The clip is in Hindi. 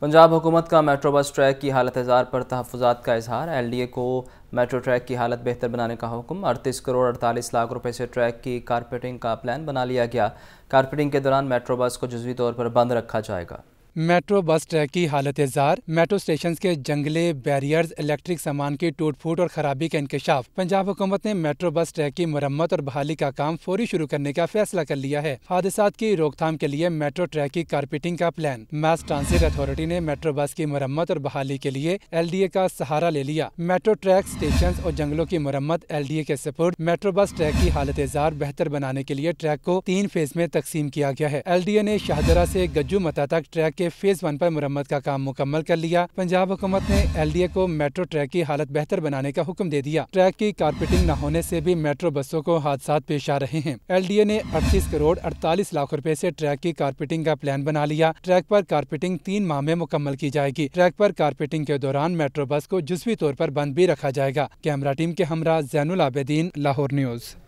पंजाब हुकूमत का मेट्रो बस ट्रैक की हालत हज़ार पर तहफात का इजहार एल डी ए को मेट्रो ट्रैक की हालत बेहतर बनाने का हुक्म अड़तीस करोड़ अड़तालीस लाख रुपए से ट्रैक की कारपेटिंग का प्लान बना लिया गया कारपेटिंग के दौरान मेट्रो बस को जजवी तौर पर बंद रखा जाएगा मेट्रो बस ट्रैक की हालत जार मेट्रो स्टेशन के जंगले बैरियर्स इलेक्ट्रिक सामान की टूट फूट और खराबी का इंकशाफ पंजाब हुकूमत ने मेट्रो बस ट्रैक की मरम्मत और बहाली का काम फौरी शुरू करने का फैसला कर लिया है हादसा की रोकथाम के लिए मेट्रो ट्रैक की कारपेटिंग का प्लान मास ट्रांसिट अथॉरिटी ने मेट्रो बस की मरम्मत और बहाली के लिए एल डी ए का सहारा ले लिया मेट्रो ट्रैक स्टेशन और जंगलों की मरम्मत एल डी ए के सपोर्ट मेट्रो बस ट्रैक की हालत जार बेहतर बनाने के लिए ट्रैक को तीन फेज में तकसीम किया गया है एल डी ए ने शाहदरा ऐसी गज्जू मता तक ट्रैक के फेज वन पर मरम्मत का काम मुकम्मल कर लिया पंजाब हुकूमत ने एल को मेट्रो ट्रैक की हालत बेहतर बनाने का हुक्म दे दिया ट्रैक की कारपेटिंग न होने ऐसी भी मेट्रो बसों को हादसा पेश आ रहे हैं एल ने अड़तीस करोड़ अड़तालीस लाख रूपए ऐसी ट्रैक की कारपेटिंग का प्लान बना लिया ट्रैक आरोप कारपेटिंग तीन माह में मुकम्मल की जाएगी ट्रैक आरोप कारपेटिंग के दौरान मेट्रो बस को जुजवी तौर आरोप बंद भी रखा जाएगा कैमरा टीम के हमरा जैनुल आबेदीन लाहौर न्यूज़